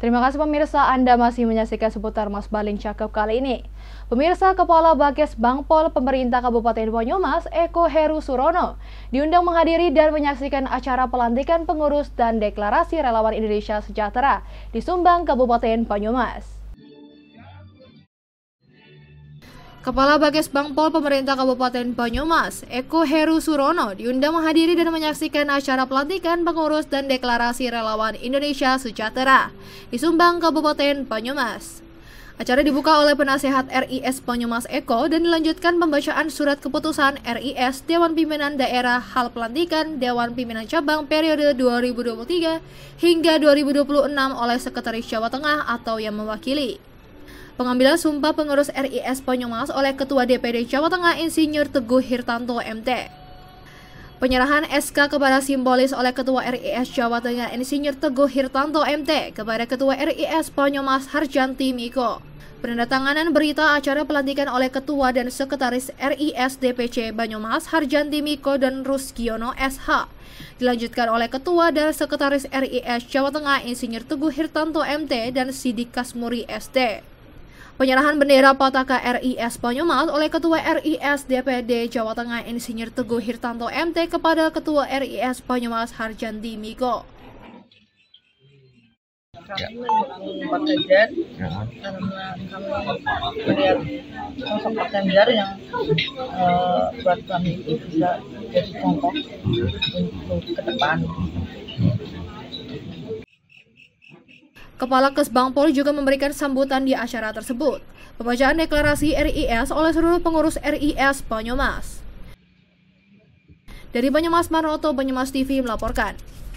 Terima kasih pemirsa Anda masih menyaksikan seputar Mas Baling Cakep kali ini. Pemirsa Kepala Bages Bangpol Pemerintah Kabupaten Banyumas Eko Heru Surono diundang menghadiri dan menyaksikan acara pelantikan pengurus dan deklarasi relawan Indonesia Sejahtera di Sumbang Kabupaten Banyumas. Kepala Bagas Bangpol Pemerintah Kabupaten Banyumas, Eko Heru Surono, diundang menghadiri dan menyaksikan acara pelantikan pengurus dan deklarasi relawan Indonesia Sejahtera di Sumbang, Kabupaten Banyumas. Acara dibuka oleh penasehat RIS Banyumas Eko dan dilanjutkan pembacaan surat keputusan RIS Dewan Pimpinan Daerah hal pelantikan Dewan Pimpinan Cabang periode 2023 hingga 2026 oleh Sekretaris Jawa Tengah atau yang mewakili. Pengambilan sumpah pengurus RIS Banyumas oleh Ketua DPD Jawa Tengah Insinyur Teguh Hirtanto MT. Penyerahan SK kepada simbolis oleh Ketua RIS Jawa Tengah Insinyur Teguh Hirtanto MT kepada Ketua RIS Banyumas Harjanti Miko. Penandatanganan berita acara pelantikan oleh Ketua dan Sekretaris RIS DPC Banyumas Harjanti Miko dan Ruskyono SH. Dilanjutkan oleh Ketua dan Sekretaris RIS Jawa Tengah Insinyur Teguh Hirtanto MT dan Sidik Kasmuri ST. Penyerahan bendera Pataka RI Espanyomat oleh Ketua RIS DPD Jawa Tengah Insinyur Teguh Hirtanto MT kepada Ketua RIS Panyomas Harjandi Miko. Kami mengumpulkan kajian karena kami melihat sosok Pak Ganjar yang uh, buat kami itu bisa jadi contoh untuk ke depan. Kepala Kesbang Polri juga memberikan sambutan di acara tersebut. Pembacaan deklarasi RIS oleh seluruh pengurus RIS Banyumas. Dari Banyumas Maroto Banyumas TV melaporkan.